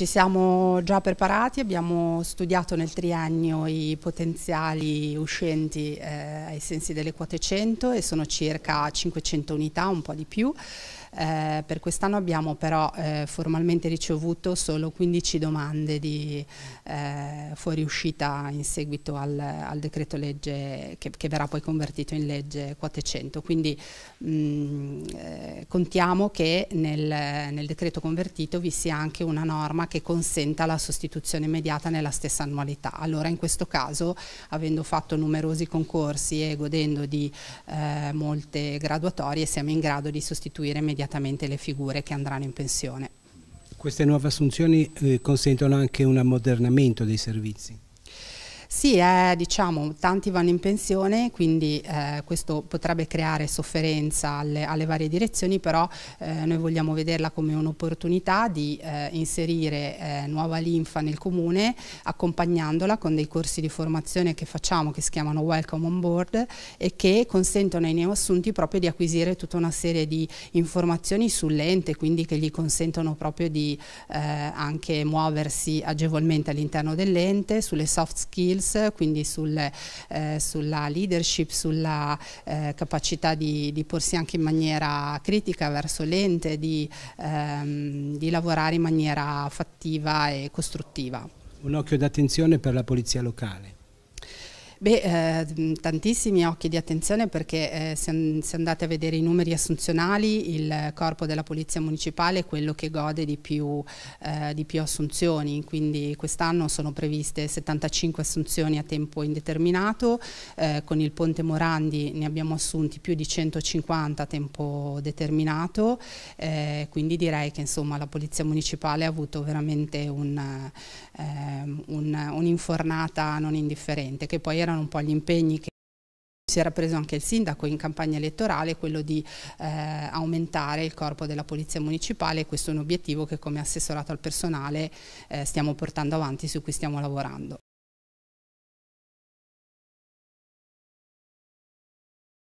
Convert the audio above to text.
ci siamo già preparati, abbiamo studiato nel triennio i potenziali uscenti eh, ai sensi delle quote 100 e sono circa 500 unità, un po' di più. Eh, per quest'anno abbiamo però eh, formalmente ricevuto solo 15 domande di eh, fuoriuscita in seguito al, al decreto legge che, che, verrà poi convertito in legge 400. Quindi mh, mm, eh, contiamo che nel, nel, decreto convertito vi sia anche una norma che consenta la sostituzione immediata nella stessa annualità. Allora in questo caso, avendo fatto numerosi concorsi e godendo di eh, molte graduatorie, siamo in grado di sostituire immediatamente le figure che andranno in pensione. Queste nuove assunzioni eh, consentono anche un ammodernamento dei servizi? Sì, eh, diciamo, tanti vanno in pensione, quindi eh, questo potrebbe creare sofferenza alle, alle varie direzioni, però eh, noi vogliamo vederla come un'opportunità di eh, inserire eh, nuova linfa nel comune, accompagnandola con dei corsi di formazione che facciamo, che si chiamano Welcome on Board e che consentono ai neoassunti proprio di acquisire tutta una serie di informazioni sull'ente, quindi che gli consentono proprio di eh, anche muoversi agevolmente all'interno dell'ente, sulle soft skills, business, quindi sul, eh, sulla leadership, sulla eh, capacità di, di, porsi anche in maniera critica verso l'ente, di, ehm, di lavorare in maniera fattiva e costruttiva. Un occhio d'attenzione per la polizia locale. Beh, eh, tantissimi occhi di attenzione perché eh, se, se, andate a vedere i numeri assunzionali, il corpo della Polizia Municipale è quello che gode di più, eh, di più assunzioni, quindi quest'anno sono previste 75 assunzioni a tempo indeterminato, eh, con il Ponte Morandi ne abbiamo assunti più di 150 a tempo determinato, eh, quindi direi che insomma, la Polizia Municipale ha avuto veramente ehm, un'infornata un non indifferente che poi era erano un po' gli impegni che si era preso anche il sindaco in campagna elettorale quello di eh, aumentare il corpo della polizia municipale questo è un obiettivo che come assessorato al personale eh, stiamo portando avanti, su cui stiamo lavorando.